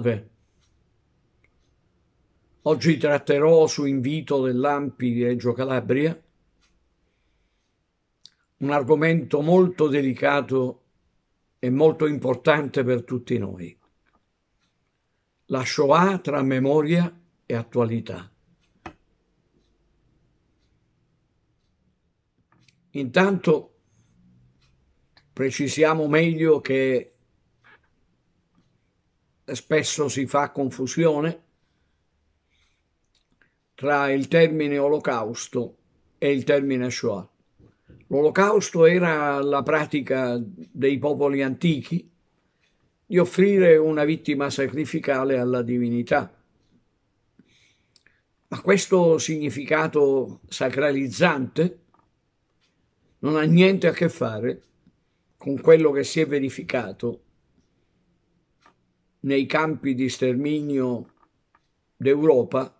Salve. Oggi tratterò su invito dell'Ampi di Reggio Calabria un argomento molto delicato e molto importante per tutti noi. La Shoah tra memoria e attualità. Intanto precisiamo meglio che spesso si fa confusione tra il termine olocausto e il termine Shoah. L'olocausto era la pratica dei popoli antichi di offrire una vittima sacrificale alla divinità. Ma questo significato sacralizzante non ha niente a che fare con quello che si è verificato nei campi di sterminio d'Europa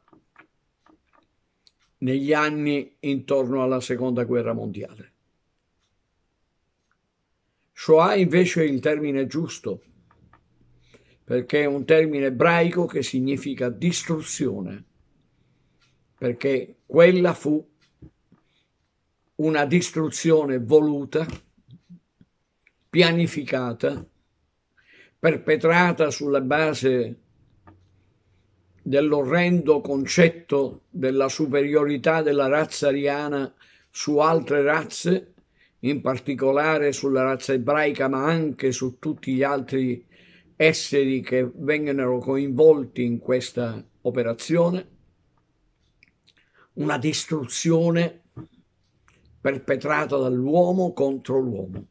negli anni intorno alla seconda guerra mondiale. Shoah invece è il termine giusto, perché è un termine ebraico che significa distruzione, perché quella fu una distruzione voluta, pianificata, perpetrata sulla base dell'orrendo concetto della superiorità della razza ariana su altre razze, in particolare sulla razza ebraica, ma anche su tutti gli altri esseri che vengono coinvolti in questa operazione, una distruzione perpetrata dall'uomo contro l'uomo.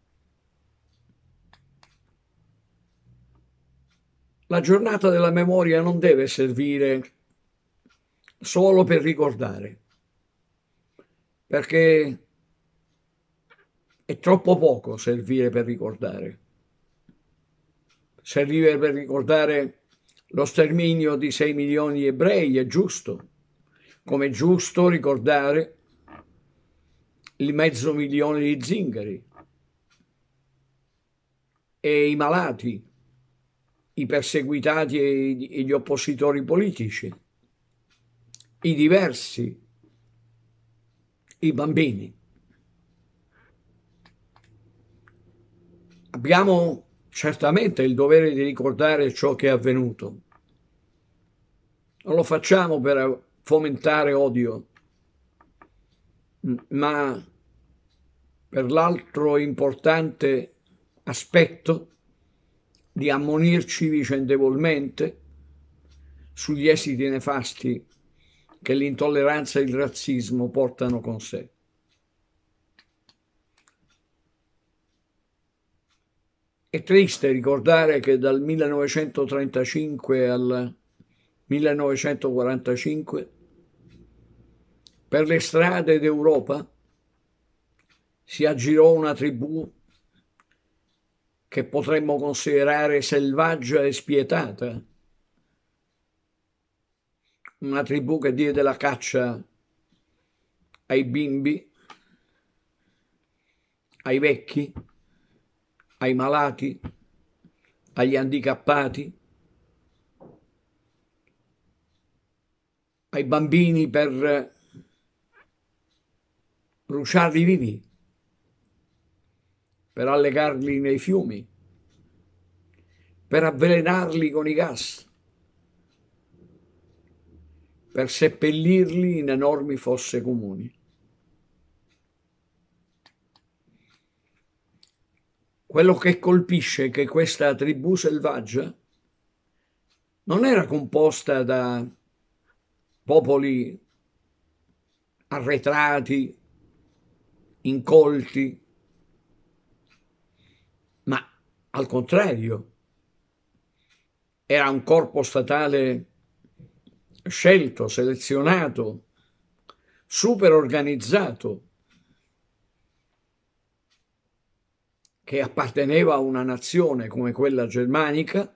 La giornata della memoria non deve servire solo per ricordare, perché è troppo poco servire per ricordare. Servire per ricordare lo sterminio di 6 milioni di ebrei è giusto, come è giusto ricordare il mezzo milione di zingari e i malati i perseguitati e gli oppositori politici, i diversi, i bambini. Abbiamo certamente il dovere di ricordare ciò che è avvenuto. Non lo facciamo per fomentare odio, ma per l'altro importante aspetto di ammonirci vicendevolmente sugli esiti nefasti che l'intolleranza e il razzismo portano con sé. È triste ricordare che dal 1935 al 1945 per le strade d'Europa si aggirò una tribù che potremmo considerare selvaggia e spietata. Una tribù che diede la caccia ai bimbi, ai vecchi, ai malati, agli handicappati, ai bambini per bruciarli vivi per allegarli nei fiumi, per avvelenarli con i gas, per seppellirli in enormi fosse comuni. Quello che colpisce è che questa tribù selvaggia non era composta da popoli arretrati, incolti, al contrario, era un corpo statale scelto, selezionato, super organizzato, che apparteneva a una nazione come quella germanica,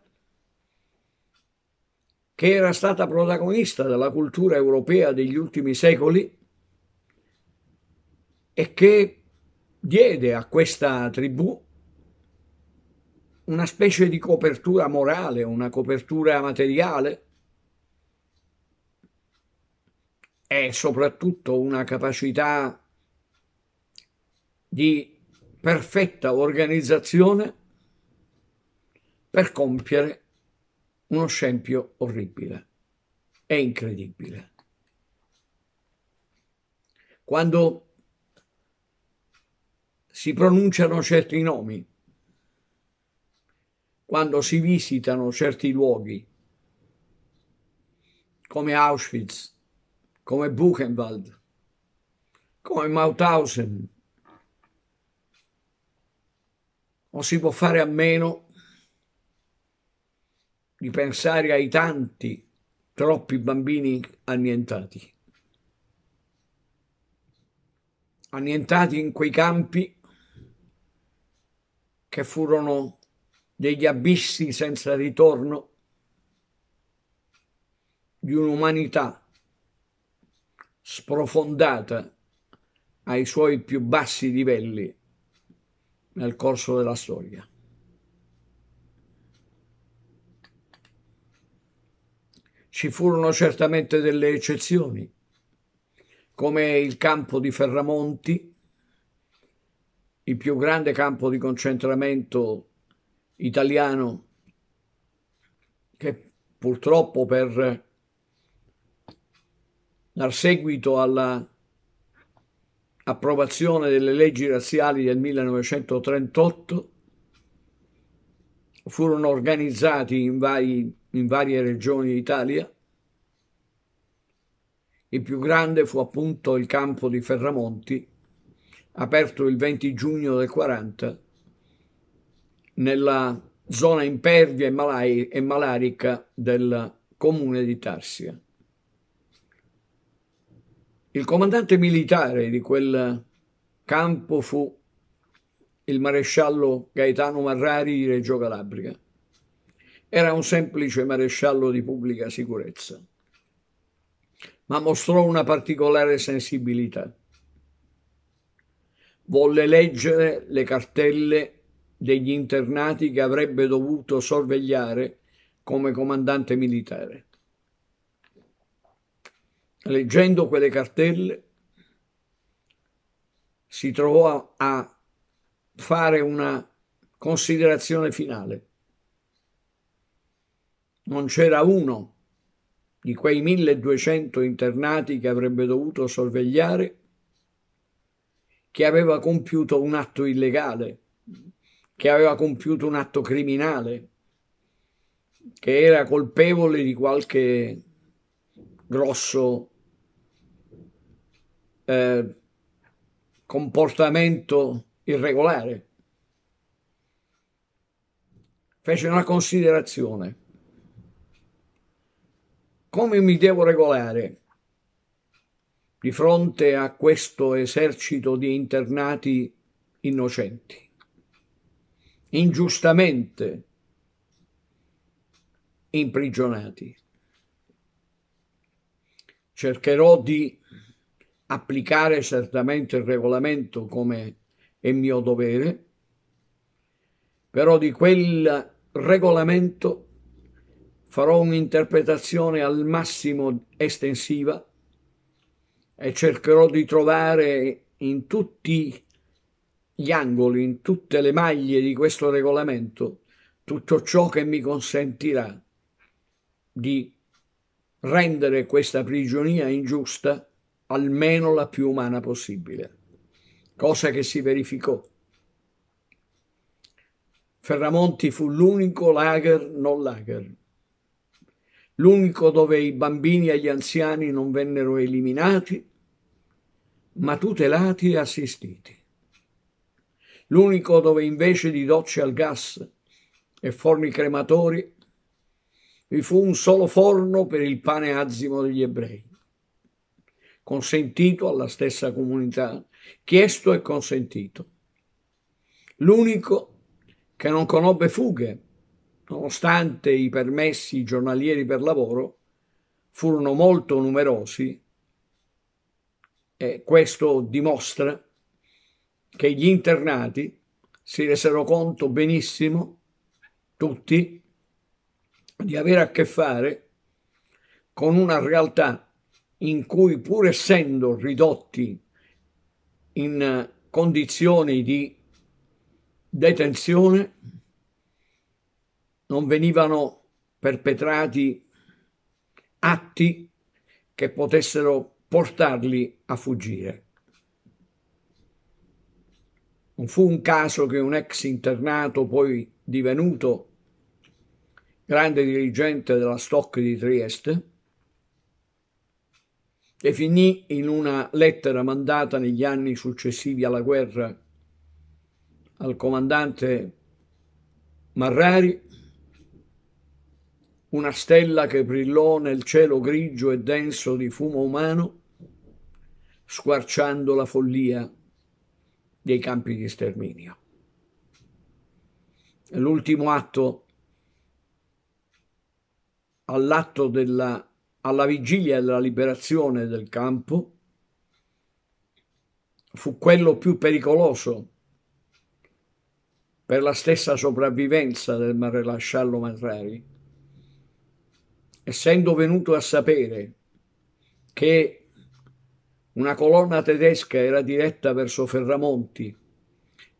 che era stata protagonista della cultura europea degli ultimi secoli e che diede a questa tribù una specie di copertura morale, una copertura materiale e soprattutto una capacità di perfetta organizzazione per compiere uno scempio orribile e incredibile. Quando si pronunciano certi nomi, quando si visitano certi luoghi, come Auschwitz, come Buchenwald, come Mauthausen. Non si può fare a meno di pensare ai tanti, troppi bambini annientati. Annientati in quei campi che furono degli abissi senza ritorno di un'umanità sprofondata ai suoi più bassi livelli nel corso della storia. Ci furono certamente delle eccezioni, come il campo di Ferramonti, il più grande campo di concentramento italiano che purtroppo per dar seguito alla approvazione delle leggi razziali del 1938 furono organizzati in, vari, in varie regioni d'Italia. Il più grande fu appunto il campo di Ferramonti, aperto il 20 giugno del 1940 nella zona impervia e, malai- e malarica del comune di Tarsia. Il comandante militare di quel campo fu il maresciallo Gaetano Marrari di Reggio Calabria. Era un semplice maresciallo di pubblica sicurezza, ma mostrò una particolare sensibilità. Volle leggere le cartelle degli internati che avrebbe dovuto sorvegliare come comandante militare. Leggendo quelle cartelle si trovò a fare una considerazione finale. Non c'era uno di quei 1200 internati che avrebbe dovuto sorvegliare che aveva compiuto un atto illegale che aveva compiuto un atto criminale, che era colpevole di qualche grosso eh, comportamento irregolare. Fece una considerazione. Come mi devo regolare di fronte a questo esercito di internati innocenti? ingiustamente imprigionati. Cercherò di applicare certamente il regolamento come è mio dovere, però di quel regolamento farò un'interpretazione al massimo estensiva e cercherò di trovare in tutti gli angoli in tutte le maglie di questo regolamento tutto ciò che mi consentirà di rendere questa prigionia ingiusta almeno la più umana possibile, cosa che si verificò. Ferramonti fu l'unico lager non lager, l'unico dove i bambini e gli anziani non vennero eliminati, ma tutelati e assistiti l'unico dove invece di docce al gas e forni crematori vi fu un solo forno per il pane azimo degli ebrei, consentito alla stessa comunità, chiesto e consentito. L'unico che non conobbe fughe, nonostante i permessi giornalieri per lavoro furono molto numerosi e questo dimostra che gli internati si resero conto benissimo, tutti, di avere a che fare con una realtà in cui pur essendo ridotti in eh, condizioni di detenzione non venivano perpetrati atti che potessero portarli a fuggire. Non fu un caso che un ex internato, poi divenuto grande dirigente della Stock di Trieste, definì in una lettera mandata negli anni successivi alla guerra al comandante Marrari una stella che brillò nel cielo grigio e denso di fumo umano, squarciando la follia dei campi di sterminio. L'ultimo atto, all'atto della, alla vigilia della liberazione del campo, fu quello più pericoloso per la stessa sopravvivenza del marelasciallo Matrari, essendo venuto a sapere che una colonna tedesca era diretta verso Ferramonti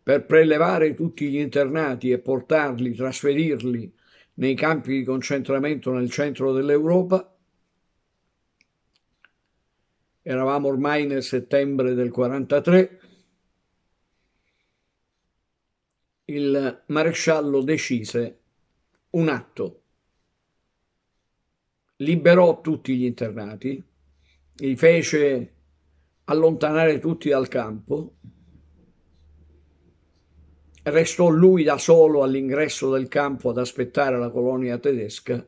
per prelevare tutti gli internati e portarli, trasferirli nei campi di concentramento nel centro dell'Europa. Eravamo ormai nel settembre del 43. Il maresciallo decise un atto. Liberò tutti gli internati, li fece allontanare tutti dal campo, restò lui da solo all'ingresso del campo ad aspettare la colonia tedesca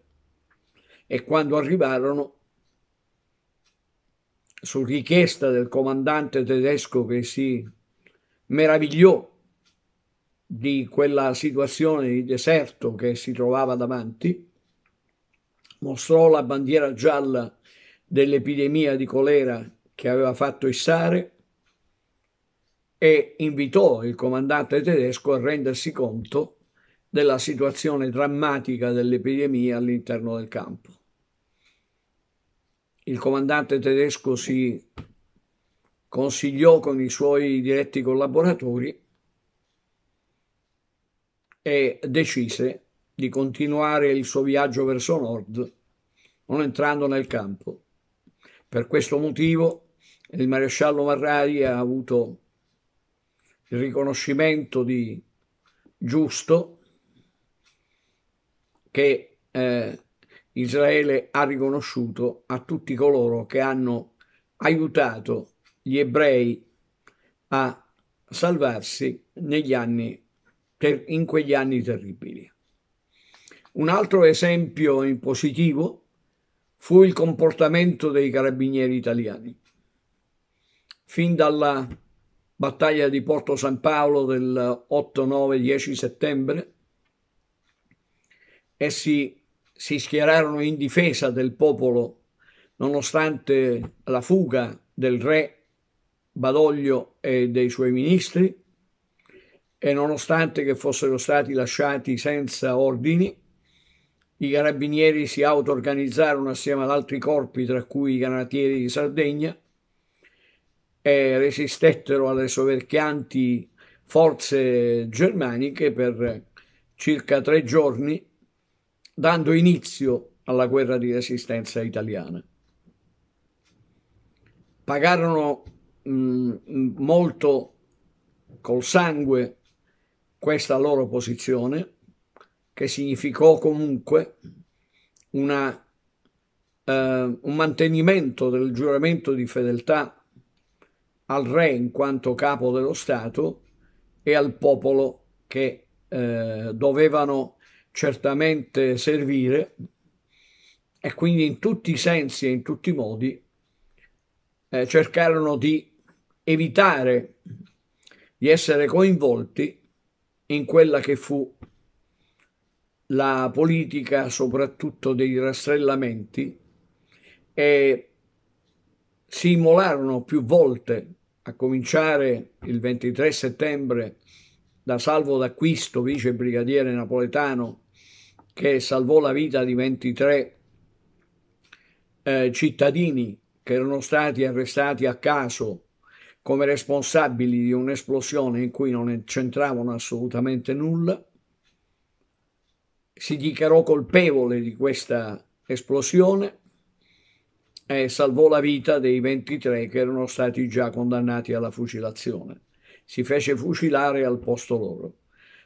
e quando arrivarono, su richiesta del comandante tedesco che si meravigliò di quella situazione di deserto che si trovava davanti, mostrò la bandiera gialla dell'epidemia di colera che aveva fatto issare e invitò il comandante tedesco a rendersi conto della situazione drammatica dell'epidemia all'interno del campo. Il comandante tedesco si consigliò con i suoi diretti collaboratori e decise di continuare il suo viaggio verso nord non entrando nel campo. Per questo motivo il maresciallo Marrari ha avuto il riconoscimento di giusto che eh, Israele ha riconosciuto a tutti coloro che hanno aiutato gli ebrei a salvarsi negli anni, ter, in quegli anni terribili. Un altro esempio in positivo fu il comportamento dei carabinieri italiani fin dalla battaglia di Porto San Paolo del 8, 9, 10 settembre, essi si schierarono in difesa del popolo nonostante la fuga del re Badoglio e dei suoi ministri e nonostante che fossero stati lasciati senza ordini, i carabinieri si auto-organizzarono assieme ad altri corpi, tra cui i granatieri di Sardegna, e eh, resistettero alle soverchianti forze germaniche per circa tre giorni, dando inizio alla guerra di resistenza italiana. Pagarono mh, mm, molto col sangue questa loro posizione, che significò comunque una, eh, un mantenimento del giuramento di fedeltà al re in quanto capo dello Stato e al popolo che eh, dovevano certamente servire e quindi in tutti i sensi e in tutti i modi eh, cercarono di evitare di essere coinvolti in quella che fu la politica soprattutto dei rastrellamenti e si immolarono più volte, a cominciare il 23 settembre da Salvo d'Acquisto, vice brigadiere napoletano, che salvò la vita di 23 eh, cittadini che erano stati arrestati a caso come responsabili di un'esplosione in cui non c'entravano assolutamente nulla. Si dichiarò colpevole di questa esplosione eh, salvò la vita dei 23 che erano stati già condannati alla fucilazione. Si fece fucilare al posto loro.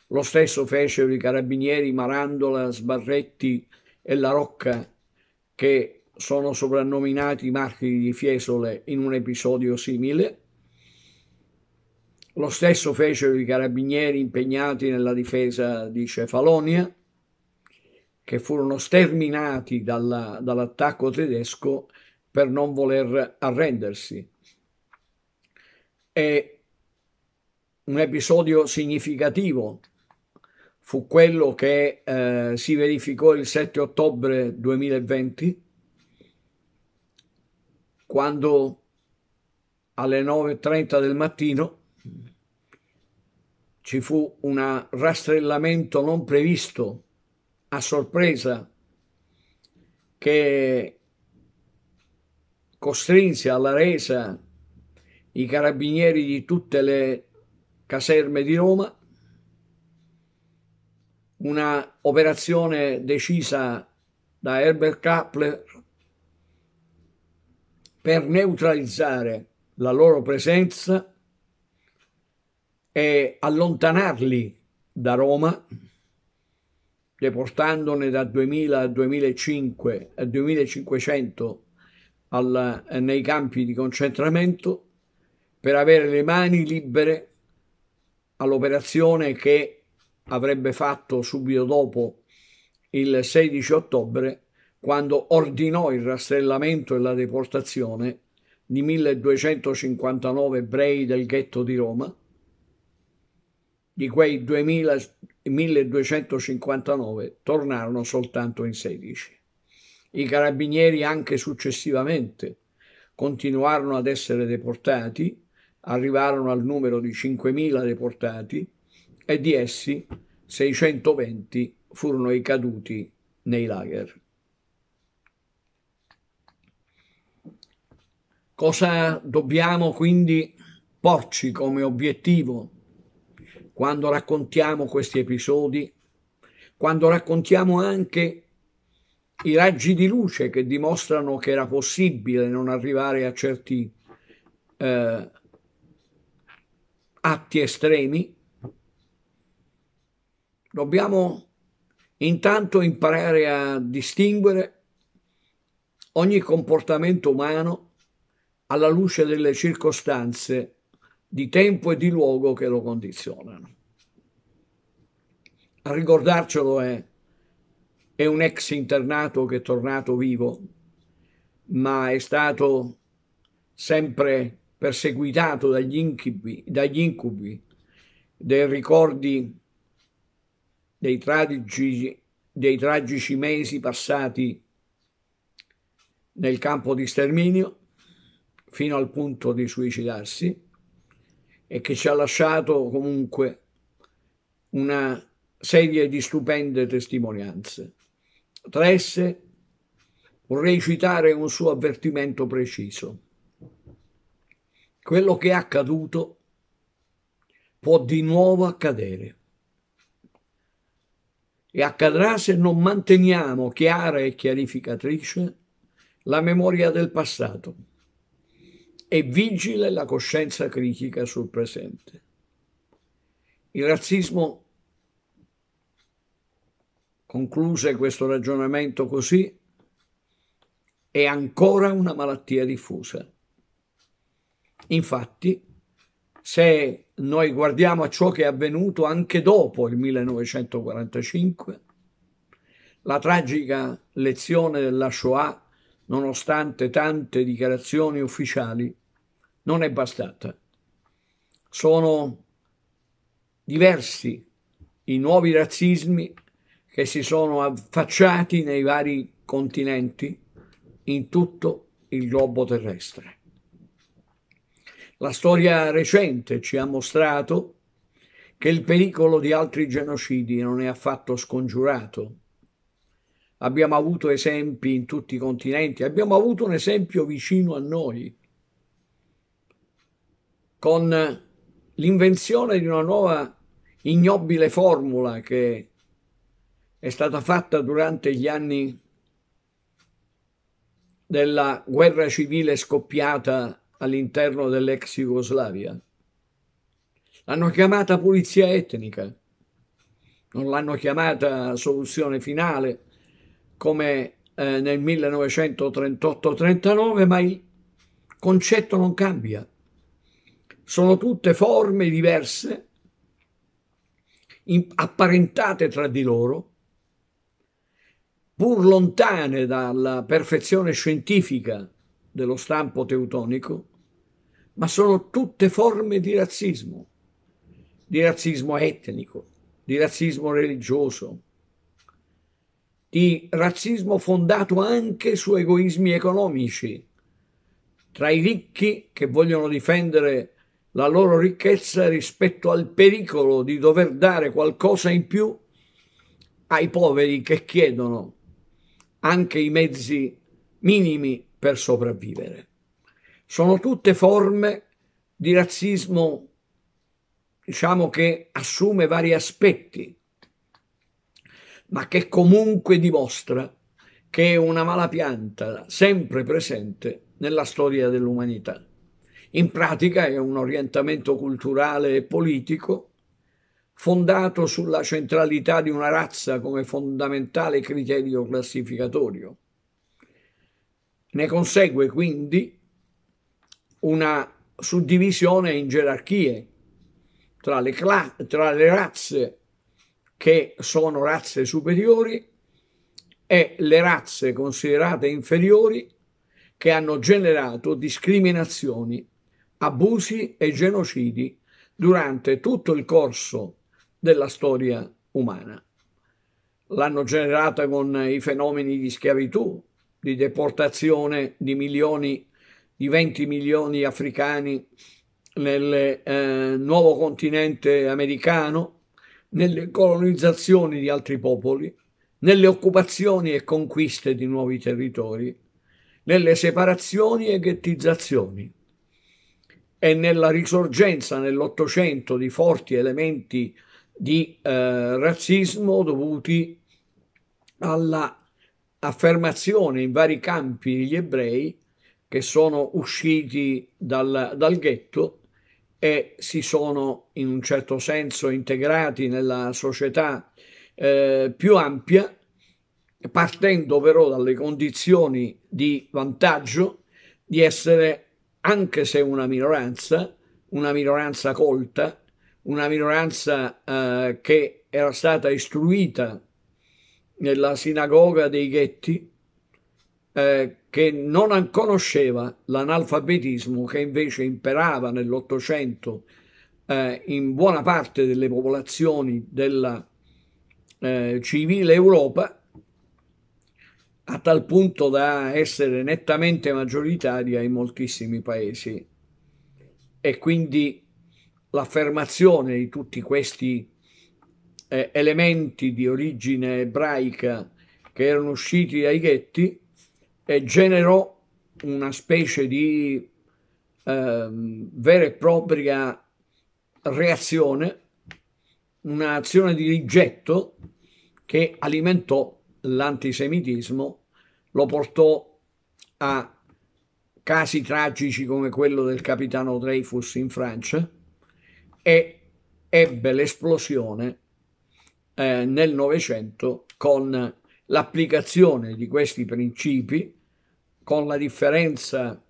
Lo stesso fecero i carabinieri Marandola, Sbarretti e La Rocca, che sono soprannominati martiri di Fiesole in un episodio simile. Lo stesso fecero i carabinieri impegnati nella difesa di Cefalonia, che furono sterminati dalla, dall'attacco tedesco per non voler arrendersi. E un episodio significativo fu quello che eh, si verificò il 7 ottobre 2020 quando alle 9.30 del mattino ci fu un rastrellamento non previsto a sorpresa che costrinse alla resa i carabinieri di tutte le caserme di Roma, una operazione decisa da Herbert Kappler per neutralizzare la loro presenza e allontanarli da Roma, deportandone da 2000 a 2005 a 2500 al, eh, nei campi di concentramento per avere le mani libere all'operazione che avrebbe fatto subito dopo il 16 ottobre quando ordinò il rastrellamento e la deportazione di 1259 ebrei del ghetto di Roma, di quei 2000, 1259 tornarono soltanto in 16. I carabinieri anche successivamente continuarono ad essere deportati, arrivarono al numero di 5.000 deportati e di essi 620 furono i caduti nei lager. Cosa dobbiamo quindi porci come obiettivo quando raccontiamo questi episodi, quando raccontiamo anche i raggi di luce che dimostrano che era possibile non arrivare a certi eh, atti estremi, dobbiamo intanto imparare a distinguere ogni comportamento umano alla luce delle circostanze di tempo e di luogo che lo condizionano. A ricordarcelo è è un ex internato che è tornato vivo, ma è stato sempre perseguitato dagli incubi, dagli incubi dei ricordi dei tragici, dei tragici mesi passati nel campo di sterminio fino al punto di suicidarsi e che ci ha lasciato comunque una serie di stupende testimonianze. Tra esse vorrei citare un suo avvertimento preciso. Quello che è accaduto può di nuovo accadere e accadrà se non manteniamo chiara e chiarificatrice la memoria del passato e vigile la coscienza critica sul presente. Il razzismo Concluse questo ragionamento così, è ancora una malattia diffusa. Infatti, se noi guardiamo a ciò che è avvenuto anche dopo il 1945, la tragica lezione della Shoah, nonostante tante dichiarazioni ufficiali, non è bastata. Sono diversi i nuovi razzismi che si sono affacciati nei vari continenti in tutto il globo terrestre. La storia recente ci ha mostrato che il pericolo di altri genocidi non è affatto scongiurato. Abbiamo avuto esempi in tutti i continenti, abbiamo avuto un esempio vicino a noi, con l'invenzione di una nuova ignobile formula che è stata fatta durante gli anni della guerra civile scoppiata all'interno dell'ex Jugoslavia. L'hanno chiamata pulizia etnica, non l'hanno chiamata soluzione finale come eh, nel 1938-39, ma il concetto non cambia. Sono tutte forme diverse, in, apparentate tra di loro, pur lontane dalla perfezione scientifica dello stampo teutonico, ma sono tutte forme di razzismo, di razzismo etnico, di razzismo religioso, di razzismo fondato anche su egoismi economici, tra i ricchi che vogliono difendere la loro ricchezza rispetto al pericolo di dover dare qualcosa in più ai poveri che chiedono anche i mezzi minimi per sopravvivere. Sono tutte forme di razzismo, diciamo che assume vari aspetti, ma che comunque dimostra che è una mala pianta sempre presente nella storia dell'umanità. In pratica è un orientamento culturale e politico fondato sulla centralità di una razza come fondamentale criterio classificatorio. Ne consegue quindi una suddivisione in gerarchie tra le, tra le razze che sono razze superiori e le razze considerate inferiori che hanno generato discriminazioni, abusi e genocidi durante tutto il corso della storia umana. L'hanno generata con i fenomeni di schiavitù, di deportazione di milioni, di 20 milioni africani nel eh, nuovo continente americano, nelle colonizzazioni di altri popoli, nelle occupazioni e conquiste di nuovi territori, nelle separazioni e ghettizzazioni e nella risorgenza nell'Ottocento di forti elementi di eh, razzismo dovuti alla affermazione in vari campi degli ebrei che sono usciti dal, dal ghetto e si sono in un certo senso integrati nella società eh, più ampia, partendo però dalle condizioni di vantaggio di essere, anche se una minoranza, una minoranza colta, una minoranza eh, che era stata istruita nella sinagoga dei ghetti, eh, che non conosceva l'analfabetismo che invece imperava nell'Ottocento eh, in buona parte delle popolazioni della eh, civile Europa, a tal punto da essere nettamente maggioritaria in moltissimi paesi. E quindi l'affermazione di tutti questi eh, elementi di origine ebraica che erano usciti dai ghetti e generò una specie di eh, vera e propria reazione, un'azione di rigetto che alimentò l'antisemitismo, lo portò a casi tragici come quello del capitano Dreyfus in Francia e ebbe l'esplosione eh, nel Novecento con l'applicazione di questi principi, con la differenza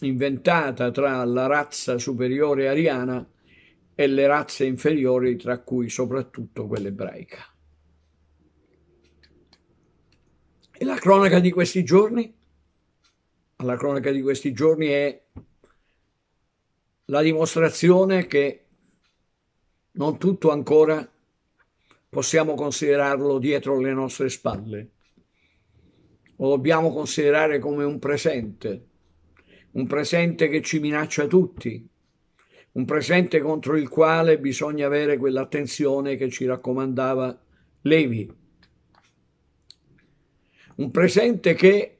inventata tra la razza superiore ariana e le razze inferiori, tra cui soprattutto quella ebraica. E la cronaca di questi giorni? La cronaca di questi giorni è la dimostrazione che non tutto ancora possiamo considerarlo dietro le nostre spalle. Lo dobbiamo considerare come un presente, un presente che ci minaccia tutti, un presente contro il quale bisogna avere quell'attenzione che ci raccomandava Levi. Un presente che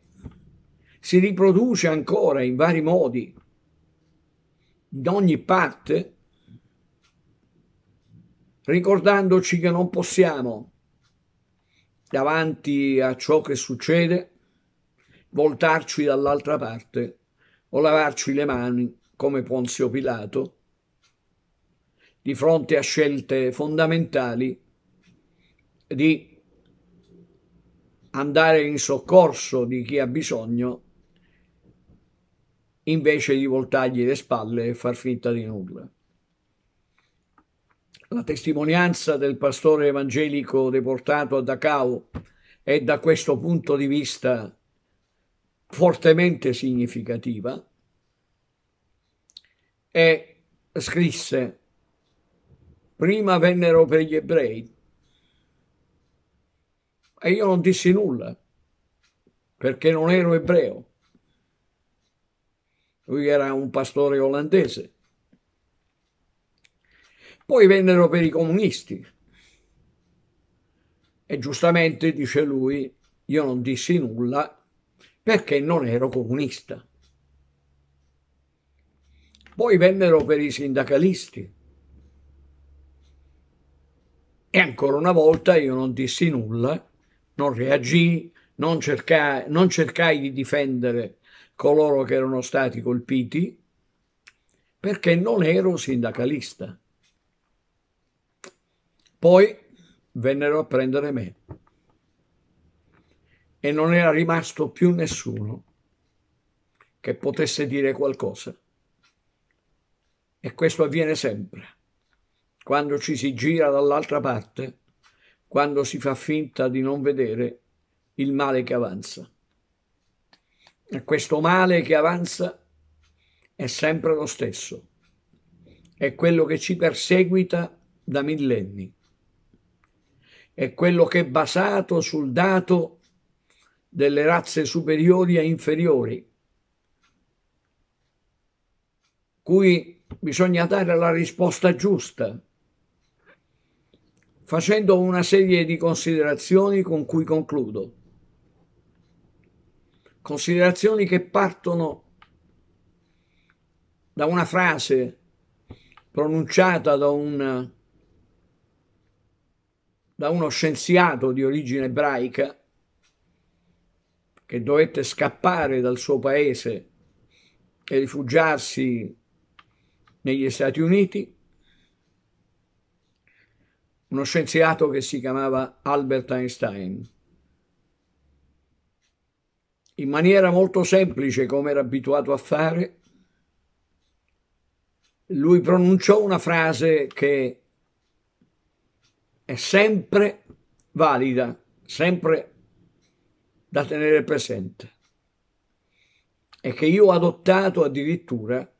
si riproduce ancora in vari modi, in ogni parte ricordandoci che non possiamo, davanti a ciò che succede, voltarci dall'altra parte o lavarci le mani come Ponzio Pilato di fronte a scelte fondamentali di andare in soccorso di chi ha bisogno invece di voltargli le spalle e far finta di nulla. La testimonianza del pastore evangelico deportato a Dachau è da questo punto di vista fortemente significativa e scrisse prima vennero per gli ebrei e io non dissi nulla perché non ero ebreo lui era un pastore olandese poi vennero per i comunisti. E giustamente dice lui, io non dissi nulla perché non ero comunista. Poi vennero per i sindacalisti. E ancora una volta io non dissi nulla, non reagii, non cercai, non cercai di difendere coloro che erano stati colpiti perché non ero sindacalista. Poi vennero a prendere me e non era rimasto più nessuno che potesse dire qualcosa. E questo avviene sempre, quando ci si gira dall'altra parte, quando si fa finta di non vedere il male che avanza. E questo male che avanza è sempre lo stesso, è quello che ci perseguita da millenni è quello che è basato sul dato delle razze superiori e inferiori, cui bisogna dare la risposta giusta, facendo una serie di considerazioni con cui concludo. Considerazioni che partono da una frase pronunciata da un da uno scienziato di origine ebraica che dovette scappare dal suo paese e rifugiarsi negli Stati Uniti, uno scienziato che si chiamava Albert Einstein. In maniera molto semplice, come era abituato a fare, lui pronunciò una frase che è sempre valida, sempre da tenere presente e che io ho adottato addirittura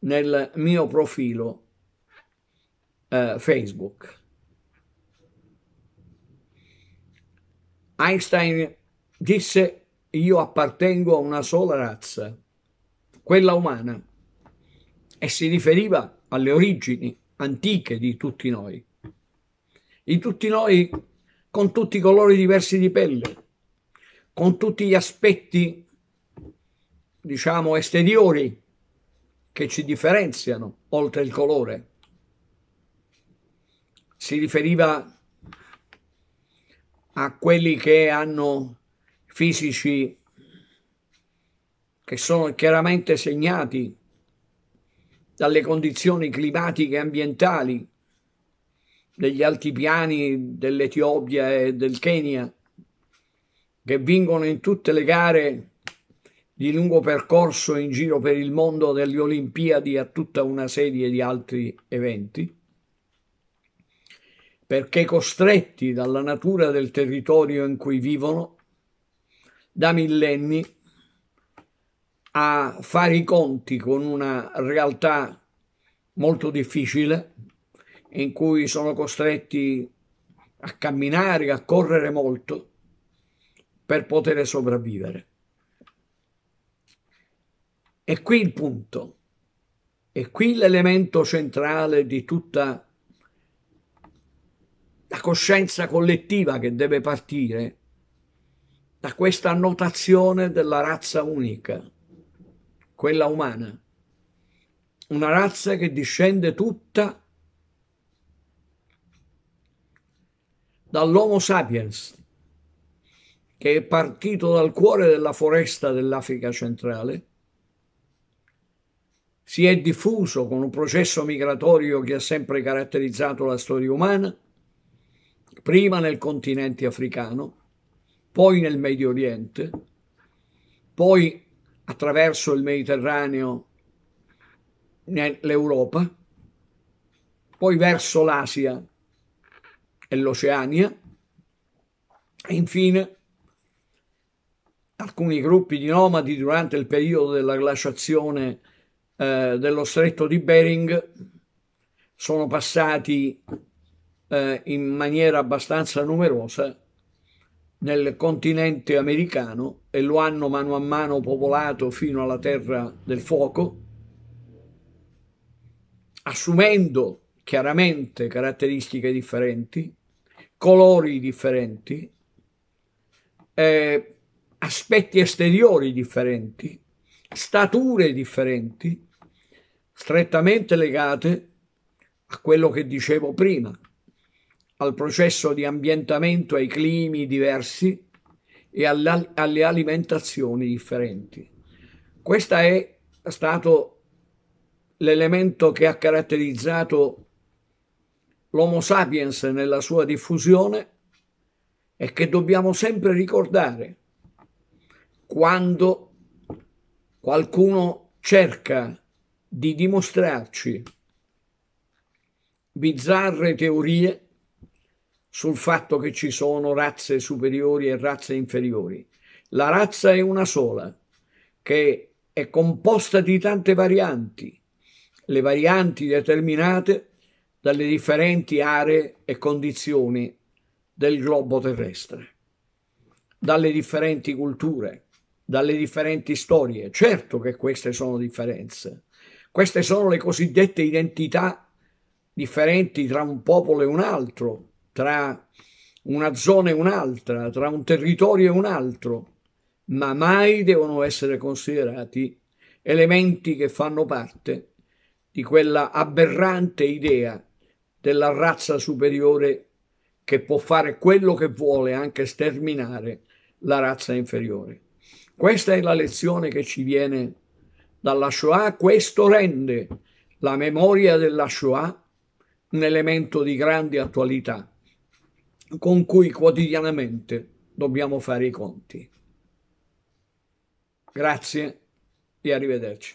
nel mio profilo eh, Facebook. Einstein disse io appartengo a una sola razza, quella umana, e si riferiva alle origini antiche di tutti noi di tutti noi con tutti i colori diversi di pelle, con tutti gli aspetti, diciamo, esteriori che ci differenziano oltre il colore. Si riferiva a quelli che hanno fisici che sono chiaramente segnati dalle condizioni climatiche e ambientali degli altipiani dell'Etiopia e del Kenya che vincono in tutte le gare di lungo percorso in giro per il mondo delle Olimpiadi a tutta una serie di altri eventi, perché costretti dalla natura del territorio in cui vivono da millenni a fare i conti con una realtà molto difficile in cui sono costretti a camminare, a correre molto per poter sopravvivere. E qui il punto, e qui l'elemento centrale di tutta la coscienza collettiva che deve partire da questa notazione della razza unica, quella umana, una razza che discende tutta dall'Homo sapiens, che è partito dal cuore della foresta dell'Africa centrale, si è diffuso con un processo migratorio che ha sempre caratterizzato la storia umana, prima nel continente africano, poi nel Medio Oriente, poi attraverso il Mediterraneo nell'Europa, poi verso l'Asia e l'Oceania e infine alcuni gruppi di nomadi durante il periodo della glaciazione eh, dello stretto di Bering sono passati eh, in maniera abbastanza numerosa nel continente americano e lo hanno mano a mano popolato fino alla terra del fuoco, assumendo chiaramente caratteristiche differenti colori differenti, eh, aspetti esteriori differenti, stature differenti, strettamente legate a quello che dicevo prima, al processo di ambientamento, ai climi diversi e alle alimentazioni differenti. Questo è stato l'elemento che ha caratterizzato l'Homo sapiens nella sua diffusione e che dobbiamo sempre ricordare quando qualcuno cerca di dimostrarci bizzarre teorie sul fatto che ci sono razze superiori e razze inferiori. La razza è una sola, che è composta di tante varianti. Le varianti determinate dalle differenti aree e condizioni del globo terrestre, dalle differenti culture, dalle differenti storie. Certo che queste sono differenze, queste sono le cosiddette identità differenti tra un popolo e un altro, tra una zona e un'altra, tra un territorio e un altro, ma mai devono essere considerati elementi che fanno parte di quella aberrante idea della razza superiore che può fare quello che vuole, anche sterminare la razza inferiore. Questa è la lezione che ci viene dalla Shoah, questo rende la memoria della Shoah un elemento di grande attualità con cui quotidianamente dobbiamo fare i conti. Grazie e arrivederci.